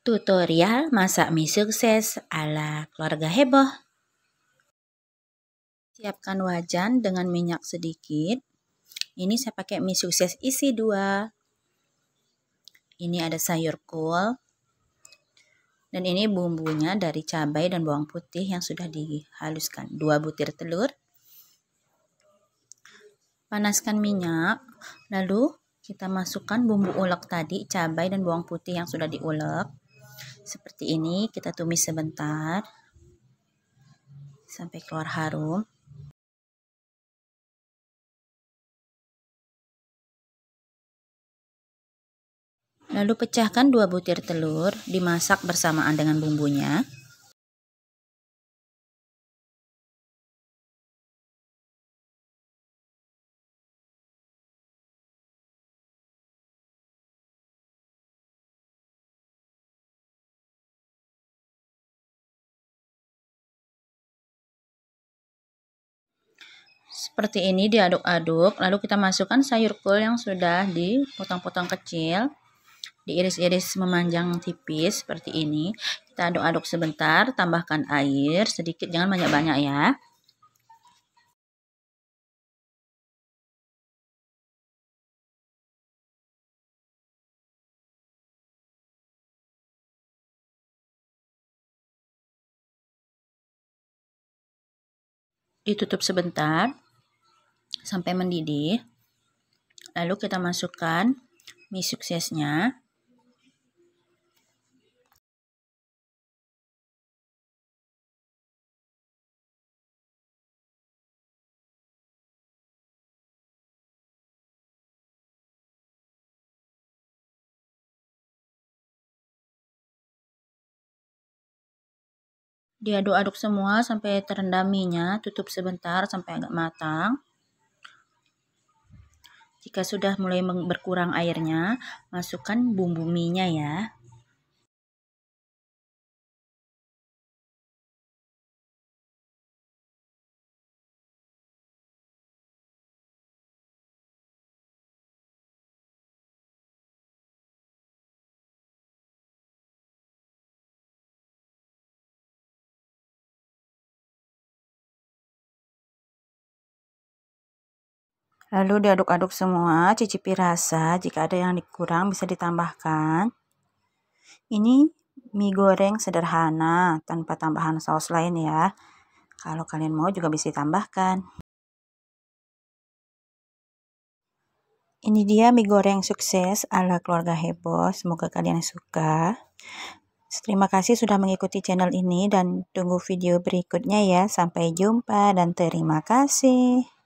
Tutorial masak mie sukses ala keluarga heboh. Siapkan wajan dengan minyak sedikit. Ini saya pakai mie sukses isi dua. Ini ada sayur kol. Dan ini bumbunya dari cabai dan bawang putih yang sudah dihaluskan. Dua butir telur. Panaskan minyak. Lalu kita masukkan bumbu ulek tadi, cabai dan bawang putih yang sudah diulek. Seperti ini kita tumis sebentar sampai keluar harum. Lalu pecahkan dua butir telur, dimasak bersamaan dengan bumbunya. seperti ini diaduk-aduk lalu kita masukkan sayur kol yang sudah dipotong-potong kecil diiris-iris memanjang tipis seperti ini kita aduk-aduk sebentar tambahkan air sedikit jangan banyak-banyak ya ditutup sebentar sampai mendidih. Lalu kita masukkan mie suksesnya. Diaduk-aduk semua sampai terendam minyak, tutup sebentar sampai agak matang. Jika sudah mulai berkurang airnya, masukkan bumbu minyak ya. Lalu diaduk-aduk semua, cicipi rasa. Jika ada yang kurang bisa ditambahkan. Ini mie goreng sederhana tanpa tambahan saus lain ya. Kalau kalian mau juga bisa ditambahkan. Ini dia mie goreng sukses ala keluarga heboh. Semoga kalian suka. Terima kasih sudah mengikuti channel ini dan tunggu video berikutnya ya. Sampai jumpa dan terima kasih.